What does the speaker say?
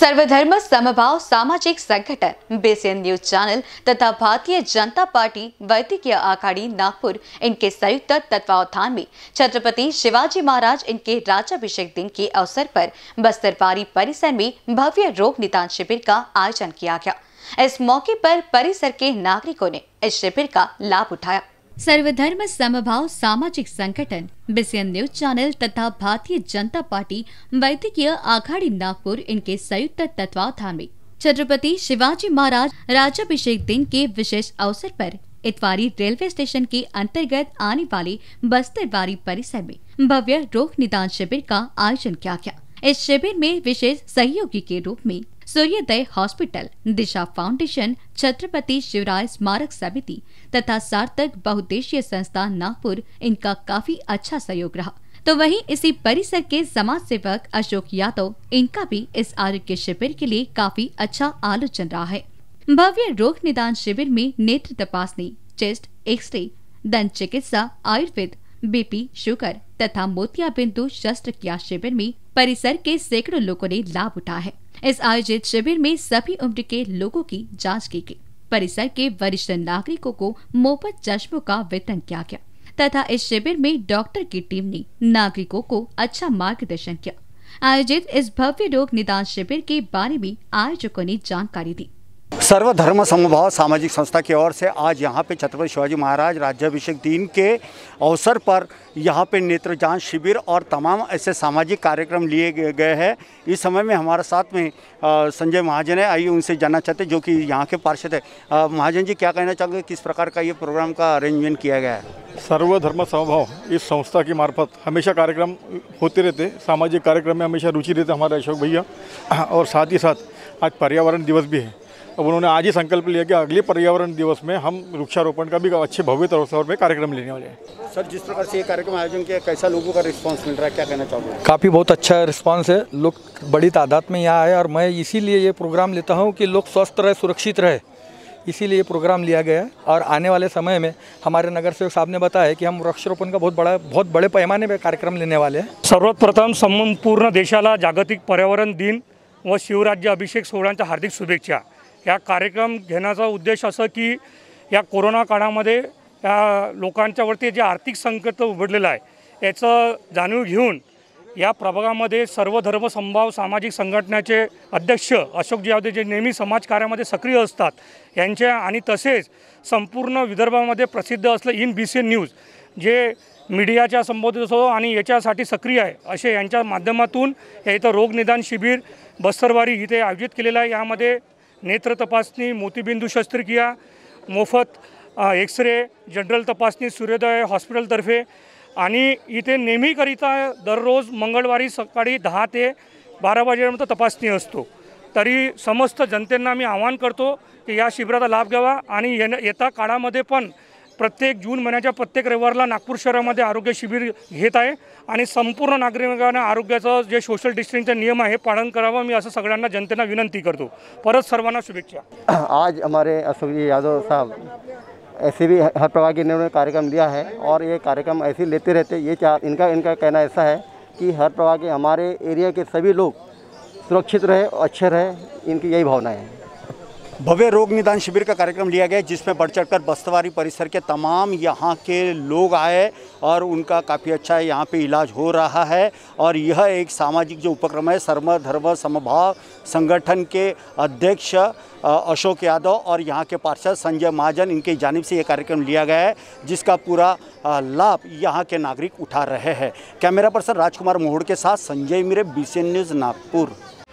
सर्वधर्म समभाव सामाजिक संगठन बेसियन न्यूज चैनल तथा भारतीय जनता पार्टी वैद्यकीय अखाड़ी नागपुर इनके संयुक्त तत्वावधान में छत्रपति शिवाजी महाराज इनके राजाभिषेक दिन के अवसर पर पारी परिसर में भव्य रोग निदान शिविर का आयोजन किया गया इस मौके पर परिसर के नागरिकों ने इस शिविर का लाभ उठाया सर्वधर्म समभाव सामाजिक संगठन बिसेन न्यूज चैनल तथा भारतीय जनता पार्टी वैद्यकीय आघाड़ी नागपुर इनके संयुक्त तत्वावधान में छत्रपति शिवाजी महाराज राजाभिषेक दिन के विशेष अवसर पर इतवारी रेलवे स्टेशन के अंतर्गत आने वाले बस्तरवारी परिसर में भव्य रोग निदान शिविर का आयोजन किया गया इस शिविर में विशेष सहयोगी के रूप में सूर्योदय हॉस्पिटल दिशा फाउंडेशन छत्रपति शिवराय स्मारक समिति तथा सार्थक बहुद्देशीय संस्थान नागपुर इनका काफी अच्छा सहयोग रहा तो वहीं इसी परिसर के समाज सेवक अशोक यादव इनका भी इस आरोग्य शिविर के लिए काफी अच्छा आलोचन रहा है भव्य रोग निदान शिविर में नेत्र तपासनी चेस्ट एक्सरे दंत चिकित्सा आयुर्वेद बीपी शुगर तथा मोतिया बिंदु शस्त्र क्रिया शिविर में परिसर के सैकड़ों लोगों ने लाभ उठा है इस आयोजित शिविर में सभी उम्र के लोगों की जाँच की गई परिसर के वरिष्ठ नागरिकों को मोफत चश्मों का वितरण किया गया तथा इस शिविर में डॉक्टर की टीम ने नागरिकों को अच्छा मार्गदर्शन किया आयोजित इस भव्य रोग निदान शिविर के बारे में आयोजकों ने जानकारी दी सर्वधर्म समभाव सामाजिक संस्था की ओर से आज यहाँ पे छत्रपति शिवाजी महाराज राज्याभिषेक दिन के अवसर पर यहाँ पे जांच शिविर और तमाम ऐसे सामाजिक कार्यक्रम लिए गए हैं इस समय में हमारे साथ में संजय महाजन है आइए उनसे जानना चाहते जो कि यहाँ के पार्षद है महाजन जी क्या कहना चाहोगे किस प्रकार का ये प्रोग्राम का अरेंजमेंट किया गया है सर्वधर्म समभाव इस संस्था की मार्फत हमेशा कार्यक्रम होते रहते सामाजिक कार्यक्रम में हमेशा रुचि रहते हमारे अशोक भैया और साथ ही साथ आज पर्यावरण दिवस भी है अब उन्होंने आज ही संकल्प लिया कि अगले पर्यावरण दिवस में हम वृक्षारोपण का भी अच्छे भव्य तौर पर कार्यक्रम लेने वाले हैं सर जिस प्रकार से ये कार्यक्रम आयोजन किया कैसा लोगों का रिस्पांस मिल रहा है क्या कहना चाहूँगा काफ़ी बहुत अच्छा रिस्पांस है लोग बड़ी तादाद में यहाँ आए और मैं इसीलिए ये प्रोग्राम लेता हूँ कि लोग स्वस्थ रहे सुरक्षित रहे इसीलिए ये प्रोग्राम लिया गया और आने वाले समय में हमारे नगर सेवक साहब ने बताया कि हम वृक्षारोपण का बहुत बड़ा बहुत बड़े पैमाने पर कार्यक्रम लेने वाले हैं सर्वप्रथम संपूर्ण देशाला जागतिक पर्यावरण दिन व शिवराज्य अभिषेक सोहळ्यांच्या हार्दिक शुभेच्छा या कार्यक्रम घेण्याचा उद्देश असं की या कोरोना काळामध्ये या लोकांच्यावरती जे आर्थिक संकट उघडलेलं आहे याचं जाणीव घेऊन या प्रभागामध्ये सर्व धर्मसंभाव सामाजिक संघटनेचे अध्यक्ष अशोक यावदे जे नेहमी समाजकार्यामध्ये सक्रिय असतात यांच्या आणि तसेच संपूर्ण विदर्भामध्ये प्रसिद्ध असलं इन बी सी न्यूज जे मीडियाच्या संबोधित असो आणि याच्यासाठी सक्रिय आहे असे यांच्या माध्यमातून या इथं रोगनिदान शिबिर बस्तरवारी इथे आयोजित केलेलं आहे यामध्ये नेत्र तपासणी मोतीबिंदू शस्त्रक्रिया मोफत एक्सरे जनरल तपासणी सूर्योदय हॉस्पिटलतर्फे आणि इथे नेहमीकरिता दररोज मंगळवारी सकाळी दहा ते बारा वाजेपर्यंत तपासणी असतो तरी समस्त जनतेंना मी आवाहन करतो की या शिबिराचा लाभ घ्यावा आणि येण येत्या काळामध्ये पण प्रत्येक जून महिन्याच्या प्रत्येक रविवारला नागपूर शहरामध्ये आरोग्य शिबिर घेत आहे आणि संपूर्ण नागरिकांना आरोग्याचं जे सोशल डिस्टन्सिंगचा नियम आहे पालन कराव मैं सगड़ना जनते विनंती करतो परत सर्वान शुभेच्छा आज हमारे अशोक जी यादव साहब ऐसे भी हर प्रकार के इन्होंने कार्यक्रम लिया है और ये कार्यक्रम ऐसे लेते रहते ये चाह इनका इनका कहना ऐसा है कि हर प्रकार के हमारे एरिया के सभी लोग सुरक्षित रहे और अच्छे रहे इनकी यही भावना है भव्य रोग निदान शिविर का कार्यक्रम लिया गया जिसमें बढ़ चढ़कर बस्तवारी परिसर के तमाम यहाँ के लोग आए और उनका काफ़ी अच्छा यहाँ पे इलाज हो रहा है और यह एक सामाजिक जो उपक्रम है सर्व धर्म समभाव संगठन के अध्यक्ष अशोक यादव और यहाँ के पार्षद संजय महाजन इनके जानब से यह कार्यक्रम लिया गया है जिसका पूरा लाभ यहाँ के नागरिक उठा रहे हैं कैमरा पर्सन राजकुमार मोहड़ के साथ संजय मिरे बी न्यूज़ नागपुर